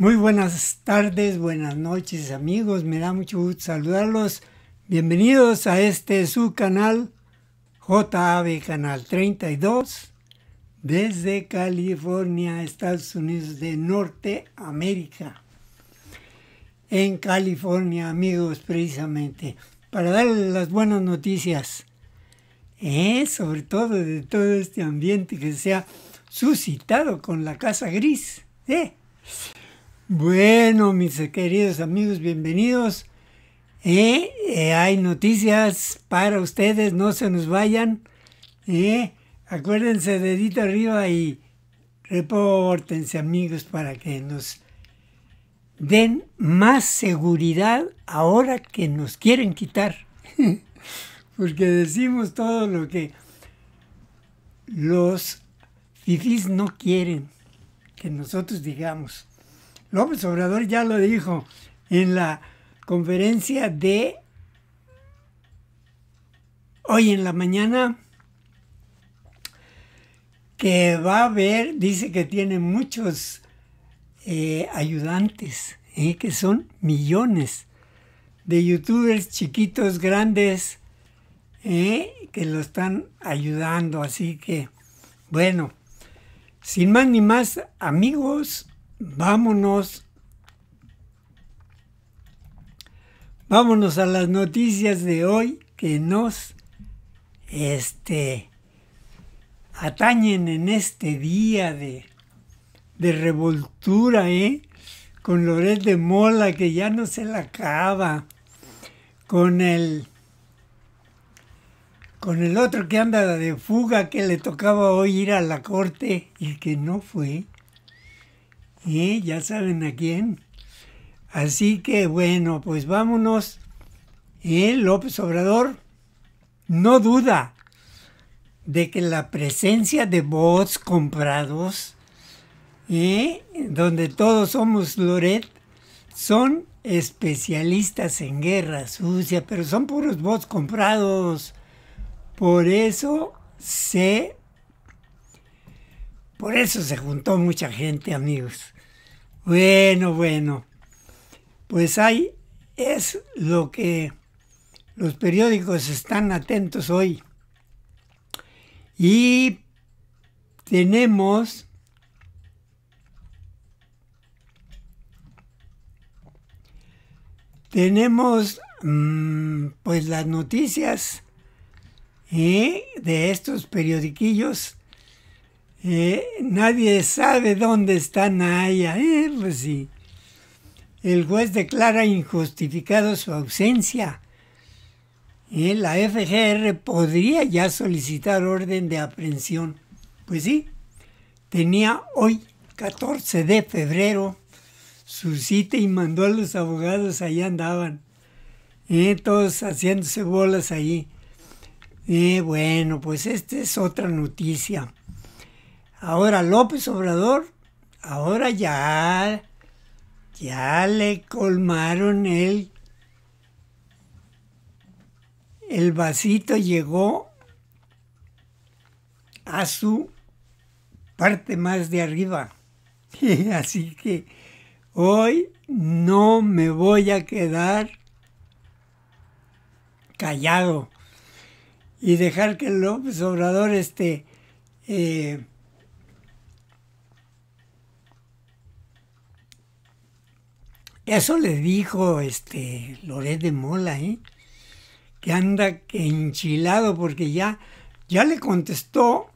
Muy buenas tardes, buenas noches amigos, me da mucho gusto saludarlos. Bienvenidos a este su canal, JAB Canal 32, desde California, Estados Unidos de Norteamérica. En California, amigos, precisamente, para darles las buenas noticias, eh, sobre todo de todo este ambiente que se ha suscitado con la Casa Gris. Eh. Bueno, mis queridos amigos, bienvenidos. Eh, hay noticias para ustedes, no se nos vayan. Eh. Acuérdense, dedito arriba y repórtense, amigos, para que nos den más seguridad ahora que nos quieren quitar. Porque decimos todo lo que los fifis no quieren que nosotros digamos. López Obrador ya lo dijo en la conferencia de hoy en la mañana que va a haber, dice que tiene muchos eh, ayudantes, eh, que son millones de youtubers chiquitos, grandes, eh, que lo están ayudando. Así que, bueno, sin más ni más, amigos vámonos. Vámonos a las noticias de hoy que nos este, atañen en este día de, revoltura, ¿eh? Con Loret de Mola, que ya no se la acaba. Con el, con el otro que anda de fuga, que le tocaba hoy ir a la corte y que no fue y ¿Eh? Ya saben a quién. Así que bueno, pues vámonos. ¿Eh? López Obrador no duda de que la presencia de bots comprados, ¿eh? donde todos somos Loret, son especialistas en guerra sucia, pero son puros bots comprados. Por eso se por eso se juntó mucha gente, amigos. Bueno, bueno. Pues ahí es lo que los periódicos están atentos hoy. Y tenemos tenemos mm, pues las noticias ¿eh? de estos periodiquillos eh, nadie sabe dónde está Naya, eh, pues sí. El juez declara injustificado su ausencia. Eh, la FGR podría ya solicitar orden de aprehensión. Pues sí, tenía hoy, 14 de febrero, su cita y mandó a los abogados, Allá andaban. todos haciéndose bolas ahí. bueno, pues esta es otra noticia. Ahora López Obrador, ahora ya, ya le colmaron el, el vasito, llegó a su parte más de arriba. Así que hoy no me voy a quedar callado y dejar que López Obrador esté... Eh, Eso le dijo este Loret de Mola, ¿eh? que anda enchilado porque ya, ya le contestó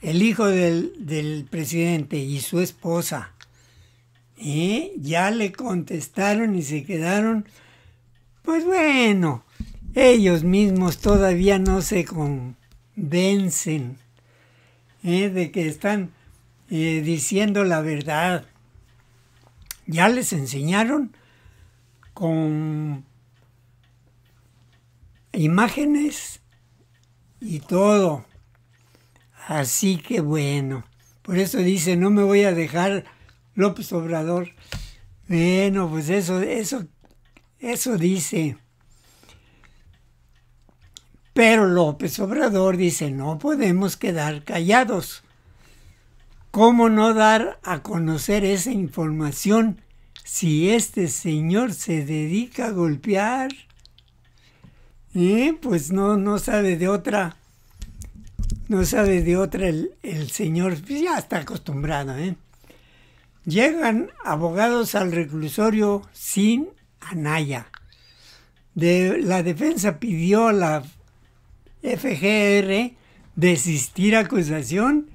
el hijo del, presidente y su esposa. ¿eh? Ya le contestaron y se quedaron, pues bueno, ellos mismos todavía no se convencen ¿eh? de que están diciendo la verdad ya les enseñaron con imágenes y todo. Así que bueno, por eso dice, no me voy a dejar López Obrador. Bueno, pues eso, eso, eso dice. Pero López Obrador dice, no podemos quedar callados. ¿Cómo no dar a conocer esa información si este señor se dedica a golpear? ¿Eh? Pues no, no sabe de otra. No sabe de otra el, señor. Pues ya está acostumbrado, ¿eh? Llegan abogados al reclusorio sin Anaya. la defensa pidió a la FGR desistir acusación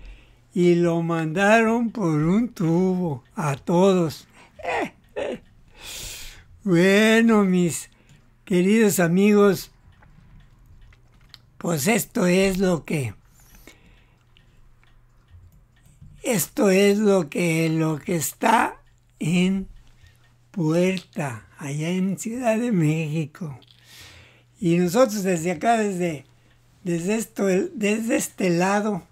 y lo mandaron por un tubo a todos. Bueno, mis queridos amigos, pues esto es lo que... Esto es lo que, lo que está en Puerta, allá en Ciudad de México. Y nosotros desde acá, desde, desde, esto, desde este lado,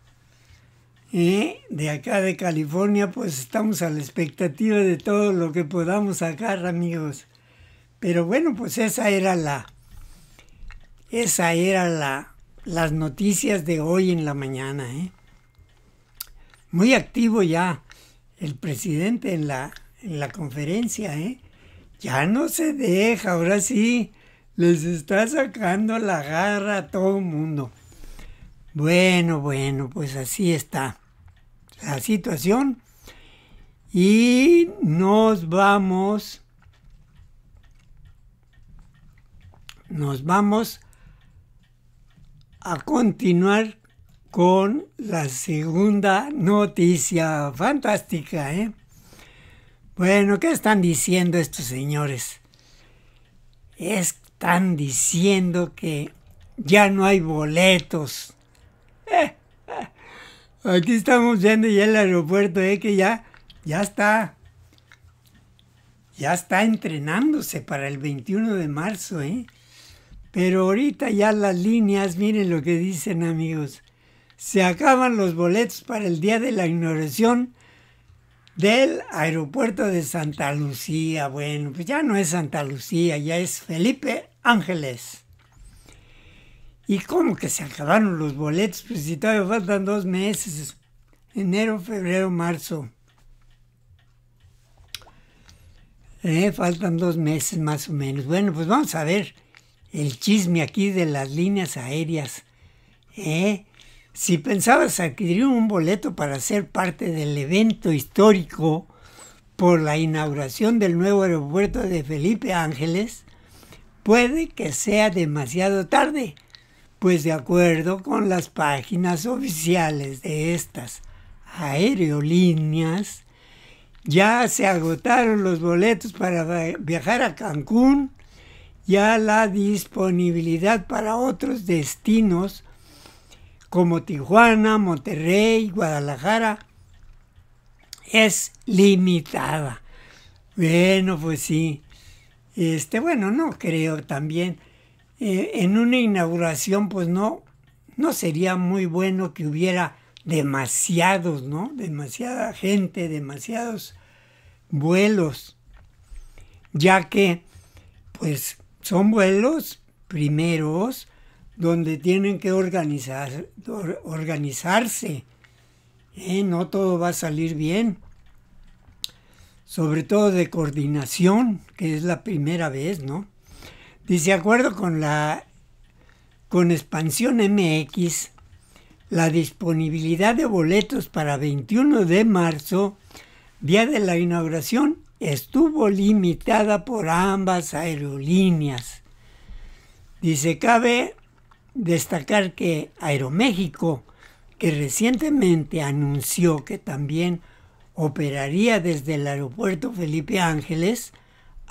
de acá de California, pues estamos a la expectativa de todo lo que podamos sacar, amigos. Pero bueno, pues esa era la, esa era la, las noticias de hoy en la mañana. ¿eh? Muy activo ya el presidente en la, en la conferencia, ¿eh? Ya no se deja, ahora sí, les está sacando la garra a todo el mundo. Bueno, bueno, pues así está la situación. Y nos vamos, nos vamos a continuar con la segunda noticia fantástica. ¿eh? Bueno, ¿qué están diciendo estos señores? Están diciendo que ya no hay boletos. Eh, Aquí estamos viendo ya el aeropuerto, ¿eh? que ya, ya está. Ya está entrenándose para el 21 de marzo, ¿eh? Pero ahorita ya las líneas, miren lo que dicen amigos. Se acaban los boletos para el día de la inauguración del aeropuerto de Santa Lucía. Bueno, pues ya no es Santa Lucía, ya es Felipe Ángeles. ¿Y cómo que se acabaron los boletos? Pues si todavía faltan dos meses. Enero, febrero, marzo. Eh, faltan dos meses más o menos. Bueno, pues vamos a ver el chisme aquí de las líneas aéreas. ¿eh? si pensabas adquirir un boleto para ser parte del evento histórico por la inauguración del nuevo aeropuerto de Felipe Ángeles, puede que sea demasiado tarde pues de acuerdo con las páginas oficiales de estas aerolíneas, ya se agotaron los boletos para viajar a Cancún, ya la disponibilidad para otros destinos como Tijuana, Monterrey, Guadalajara es limitada. Bueno, pues sí. Este, bueno, no creo también eh, en una inauguración, pues no, no sería muy bueno que hubiera demasiados, ¿no? Demasiada gente, demasiados vuelos, ya que, pues, son vuelos primeros donde tienen que organizarse. ¿eh? No todo va a salir bien. Sobre todo de coordinación, que es la primera vez, ¿no? Dice, de acuerdo con la con Expansión MX, la disponibilidad de boletos para 21 de marzo, día de la inauguración, estuvo limitada por ambas aerolíneas. Dice, cabe destacar que Aeroméxico, que recientemente anunció que también operaría desde el aeropuerto Felipe Ángeles,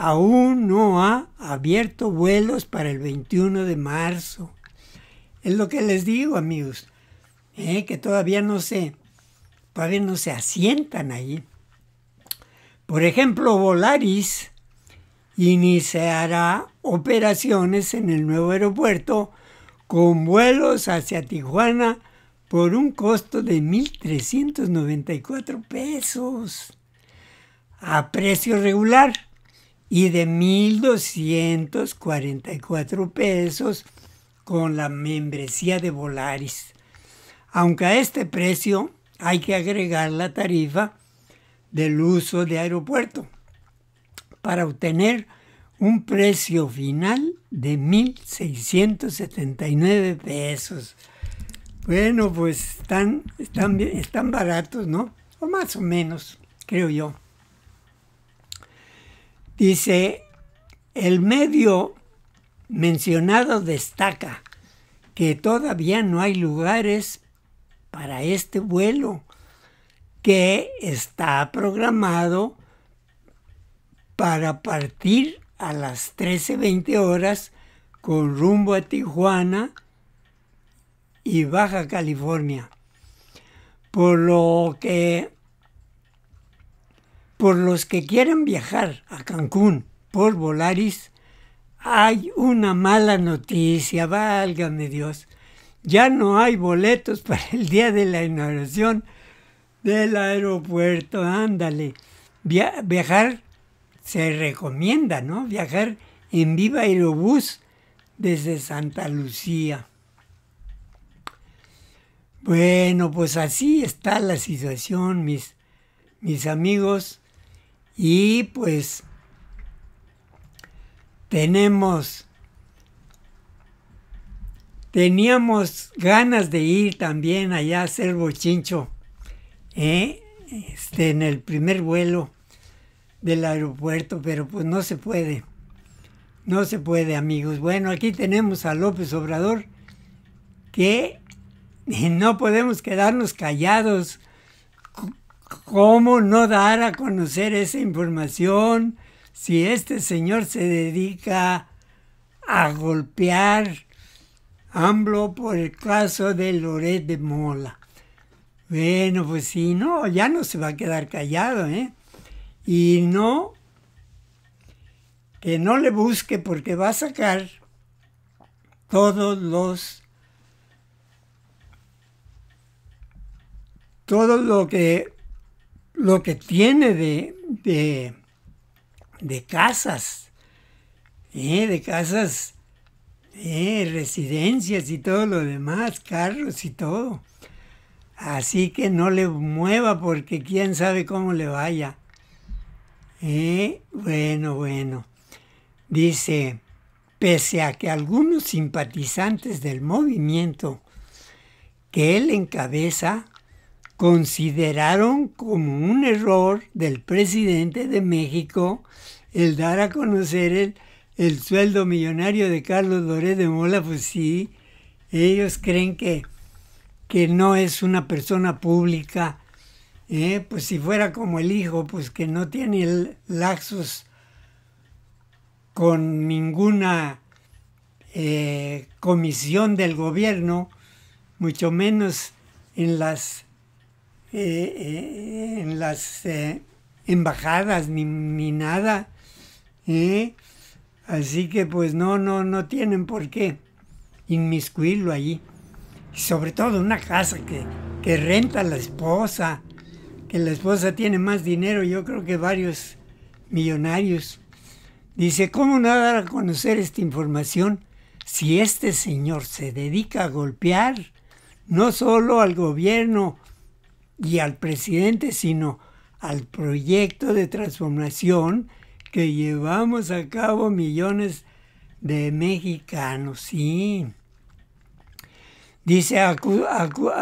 aún no ha abierto vuelos para el 21 de marzo. Es lo que les digo, amigos, eh, que todavía no se, todavía no se asientan ahí. Por ejemplo, Volaris iniciará operaciones en el nuevo aeropuerto con vuelos hacia Tijuana por un costo de 1.394 pesos a precio regular y de 1.244 pesos con la membresía de Volaris. Aunque a este precio hay que agregar la tarifa del uso de aeropuerto para obtener un precio final de 1.679 pesos. Bueno, pues están, están, están baratos, ¿no? O más o menos, creo yo. Dice, el medio mencionado destaca que todavía no hay lugares para este vuelo que está programado para partir a las 13.20 horas con rumbo a Tijuana y Baja California. Por lo que por los que quieran viajar a Cancún por Volaris, hay una mala noticia, válgame Dios. Ya no hay boletos para el día de la inauguración del aeropuerto. Ándale. viajar se recomienda, ¿no? Viajar en Viva Aerobús desde Santa Lucía. Bueno, pues así está la situación, mis, mis amigos. Y pues tenemos, teníamos ganas de ir también allá a ser bochincho, ¿eh? este, en el primer vuelo del aeropuerto, pero pues no se puede. No se puede, amigos. Bueno, aquí tenemos a López Obrador que no podemos quedarnos callados ¿Cómo no dar a conocer esa información si este señor se dedica a golpear AMLO por el caso de Loret de Mola? Bueno, pues si no, ya no se va a quedar callado, ¿eh? Y no, que no le busque porque va a sacar todos los, todo lo que lo que tiene de, de, de casas, ¿eh? de casas, ¿eh? residencias y todo lo demás, carros y todo. Así que no le mueva porque quién sabe cómo le vaya. ¿eh? bueno, bueno. Dice, pese a que algunos simpatizantes del movimiento que él encabeza consideraron como un error del presidente de México el dar a conocer el, sueldo millonario de Carlos Loré de Mola, pues sí, ellos creen que, que no es una persona pública, ¿eh? pues si fuera como el hijo, pues que no tiene laxos con ninguna eh, comisión del gobierno, mucho menos en las eh, eh, en las eh, embajadas ni, nada. Así que pues no, no, no tienen por qué inmiscuirlo allí. sobre todo una casa que, que renta la esposa, que la esposa tiene más dinero, yo creo que varios millonarios. Dice, ¿cómo no dar a conocer esta información si este señor se dedica a golpear no solo al gobierno y al presidente, sino al proyecto de transformación que llevamos a cabo millones de mexicanos. Sí. Dice, acusó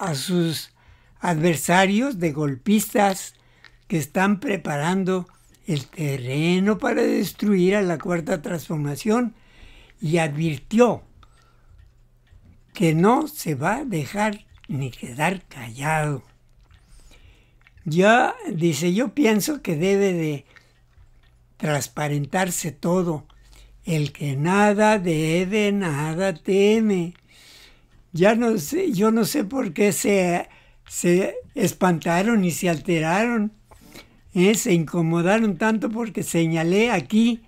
a sus adversarios de golpistas que están preparando el terreno para destruir a la cuarta transformación y advirtió que no se va a dejar ni quedar callado. Ya, dice, yo pienso que debe de transparentarse todo. El que nada debe, nada teme. Ya no sé, yo no sé por qué se, se espantaron y se alteraron. ¿eh? Se incomodaron tanto porque señalé aquí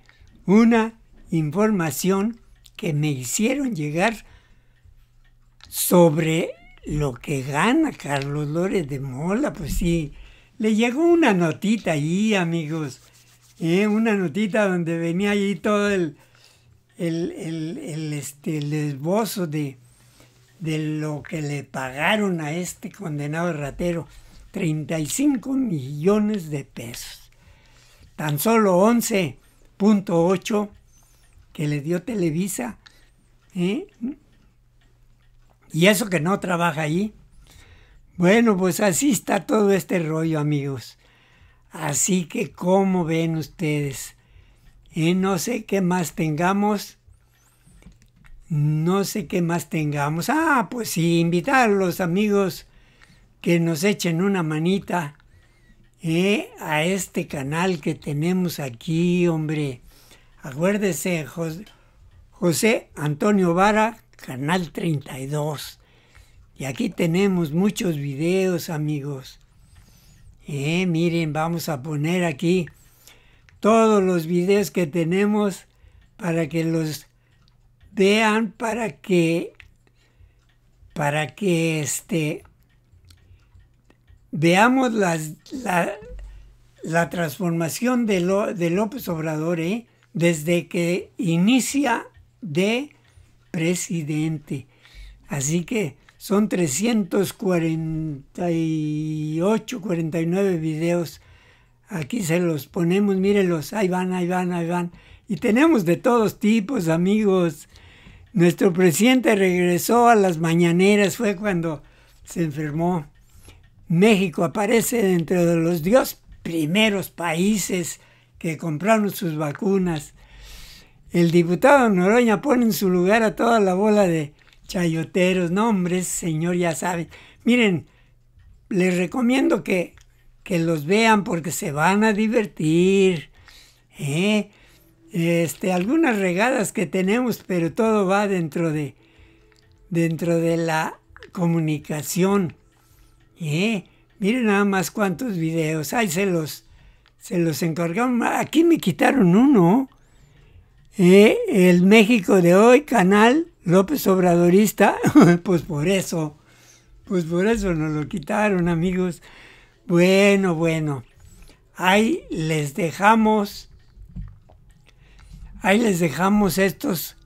una información que me hicieron llegar sobre lo que gana Carlos Lórez de Mola, pues sí, le llegó una notita ahí, amigos, ¿eh? una notita donde venía ahí todo el, el, este, esbozo de, de lo que le pagaron a este condenado ratero, 35 millones de pesos. Tan solo 11.8 que le dio Televisa, ¿eh? Y eso que no trabaja allí. Bueno, pues así está todo este rollo, amigos. Así que, ¿cómo ven ustedes? Eh, no sé qué más tengamos. No sé qué más tengamos. Ah, pues sí, invitar a los amigos que nos echen una manita eh, a este canal que tenemos aquí, hombre. Acuérdese, José Antonio Vara, Canal 32. Y aquí tenemos muchos videos, amigos. Eh, miren, vamos a poner aquí todos los videos que tenemos para que los vean, para que, para que este, veamos las, la, la, transformación de, lo de López Obrador, eh, desde que inicia de presidente. Así que son 348, 49 videos. Aquí se los ponemos, mírenlos, ahí van, ahí van, ahí van. Y tenemos de todos tipos, amigos. Nuestro presidente regresó a las mañaneras, fue cuando se enfermó. México aparece dentro de los dos primeros países que compraron sus vacunas. El diputado Noroña pone en su lugar a toda la bola de chayoteros. No, hombre, señor, ya sabe. Miren, les recomiendo que, que los vean porque se van a divertir. ¿eh? Este, algunas regadas que tenemos, pero todo va dentro de, dentro de la comunicación. ¿eh? Miren nada más cuántos videos. Ay, se los, se los encargamos. Aquí me quitaron uno. Eh, el México de hoy, canal López Obradorista, pues por eso, pues por eso nos lo quitaron, amigos. Bueno, bueno, ahí les dejamos, ahí les dejamos estos.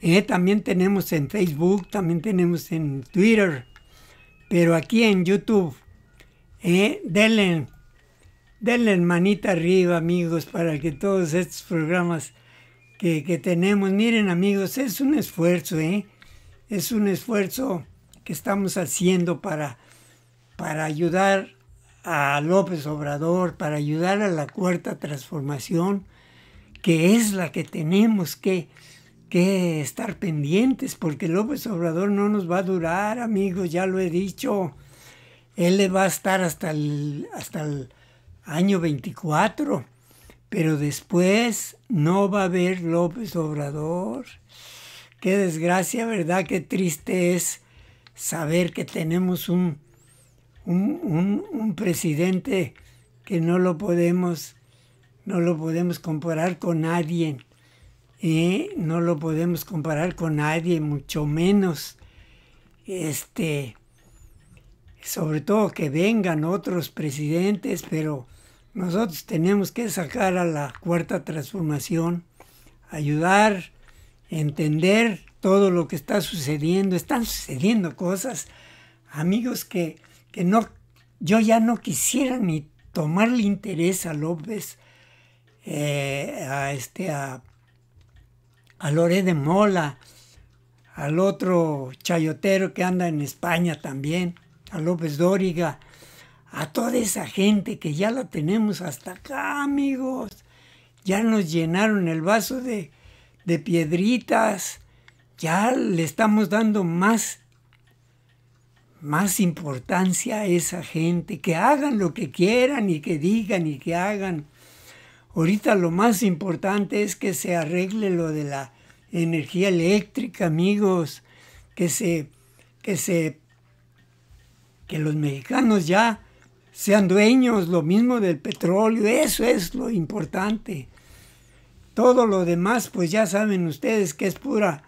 Eh, también tenemos en Facebook, también tenemos en Twitter, pero aquí en YouTube, eh, denle, denle manita arriba, amigos, para que todos estos programas que, tenemos. Miren amigos, es un esfuerzo, ¿eh? Es un esfuerzo que estamos haciendo para, para ayudar a López Obrador, para ayudar a la cuarta transformación, que es la que tenemos que, estar pendientes, porque López Obrador no nos va a durar, amigos, ya lo he dicho. Él le va a estar hasta el, hasta el año 24 pero después no va a haber López Obrador. Qué desgracia, ¿verdad? Qué triste es saber que tenemos un, un, presidente que no lo podemos, no lo podemos comparar con nadie. ¿eh? No lo podemos comparar con nadie, mucho menos este sobre todo que vengan otros presidentes, pero nosotros tenemos que sacar a la cuarta transformación, ayudar, entender todo lo que está sucediendo. Están sucediendo cosas, amigos, que, no, yo ya no quisiera ni tomarle interés a López, eh, a este, a, a Loré de Mola, al otro chayotero que anda en España también, a López Dóriga a toda esa gente que ya la tenemos hasta acá, amigos. Ya nos llenaron el vaso de, piedritas. Ya le estamos dando más, más importancia a esa gente. Que hagan lo que quieran y que digan y que hagan. Ahorita lo más importante es que se arregle lo de la energía eléctrica, amigos. Que se, que se, que los mexicanos ya sean dueños lo mismo del petróleo, eso es lo importante. Todo lo demás, pues ya saben ustedes que es pura,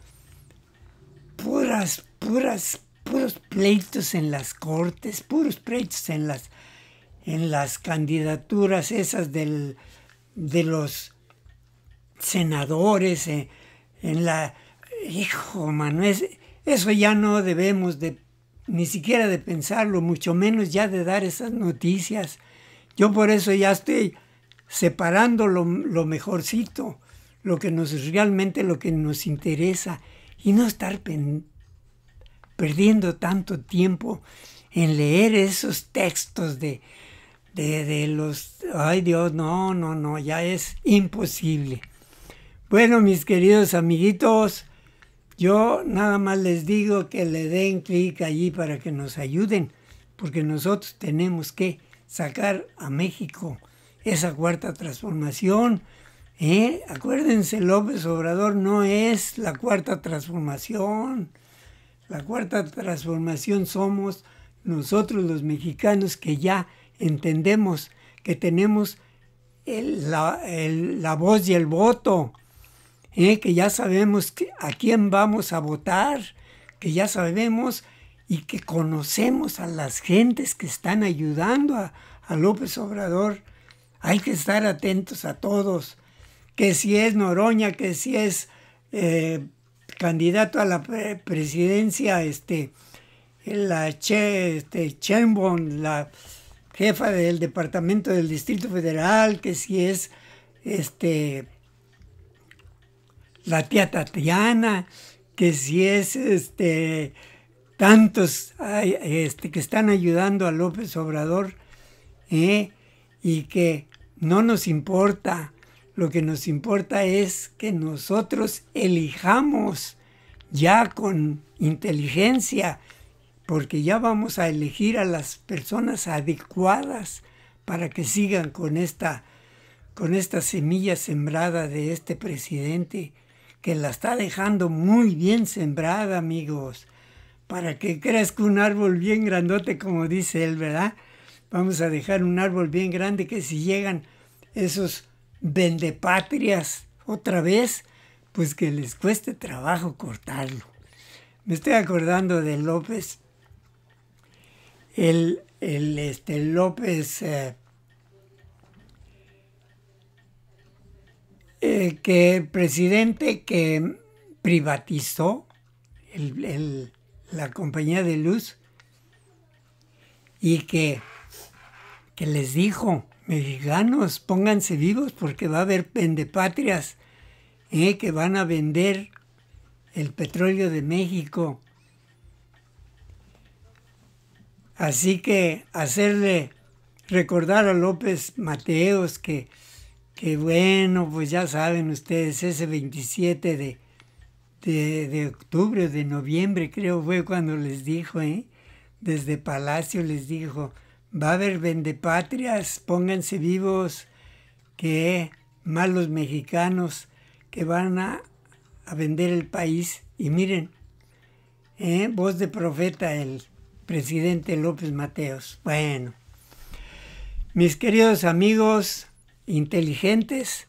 puras, puras, puros pleitos en las cortes, puros pleitos en las, en las candidaturas esas de los senadores, eh, en, la... Hijo, Manuel, eso ya no debemos de ni siquiera de pensarlo, mucho menos ya de dar esas noticias. Yo por eso ya estoy separando lo, mejorcito, lo que nos realmente lo que nos interesa y no estar perdiendo tanto tiempo en leer esos textos de, de, de los, ay Dios, no, no, no, ya es imposible. Bueno, mis queridos amiguitos, yo nada más les digo que le den clic allí para que nos ayuden, porque nosotros tenemos que sacar a México esa cuarta transformación. ¿eh? Acuérdense, López Obrador no es la cuarta transformación. La cuarta transformación somos nosotros los mexicanos que ya entendemos que tenemos la voz y el voto ¿eh? que ya sabemos a quién vamos a votar, que ya sabemos y que conocemos a las gentes que están ayudando a, López Obrador. Hay que estar atentos a todos, que si es Noroña, que si es eh, candidato a la presidencia, este, la este, la jefa del Departamento del Distrito Federal, que si es este, la tía Tatiana, que si es este tantos este, que están ayudando a López Obrador ¿eh? y que no nos importa, lo que nos importa es que nosotros elijamos ya con inteligencia, porque ya vamos a elegir a las personas adecuadas para que sigan con esta, con esta semilla sembrada de este presidente que la está dejando muy bien sembrada, amigos. Para que crezca un árbol bien grandote, como dice él, ¿verdad? Vamos a dejar un árbol bien grande que si llegan esos vendepatrias otra vez, pues que les cueste trabajo cortarlo. Me estoy acordando de López, el, el este, López eh, Eh, que el presidente que privatizó la compañía de luz y que, que les dijo, mexicanos, pónganse vivos porque va a haber pendepatrias eh, que van a vender el petróleo de México. Así que hacerle recordar a López Mateos que que bueno, pues ya saben ustedes, ese 27 de, de, o octubre, de noviembre creo fue cuando les dijo, ¿eh? desde Palacio les dijo, va a haber vendepatrias, pónganse vivos, que malos mexicanos que van a, vender el país. Y miren, ¿eh? voz de profeta el presidente López Mateos. Bueno, mis queridos amigos, inteligentes.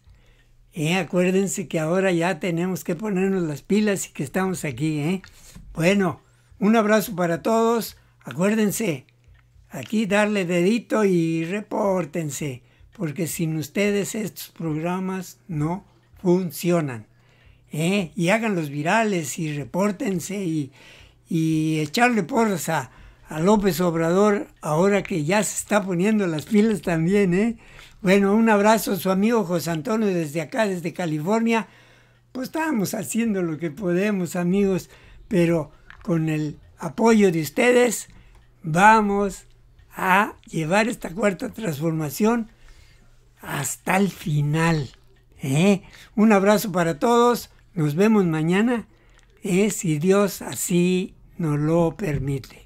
Eh, acuérdense que ahora ya tenemos que ponernos las pilas y que estamos aquí. ¿eh? Bueno, un abrazo para todos. Acuérdense, aquí darle dedito y repórtense, porque sin ustedes estos programas no funcionan. ¿eh? Y hagan los virales y repórtense y, y echarle porras a, a López Obrador ahora que ya se está poniendo las pilas también. ¿eh? Bueno, un abrazo, a su amigo José Antonio desde acá, desde California. Pues estábamos haciendo lo que podemos, amigos, pero con el apoyo de ustedes vamos a llevar esta cuarta transformación hasta el final. ¿eh? Un abrazo para todos, nos vemos mañana, ¿eh? si Dios así nos lo permite.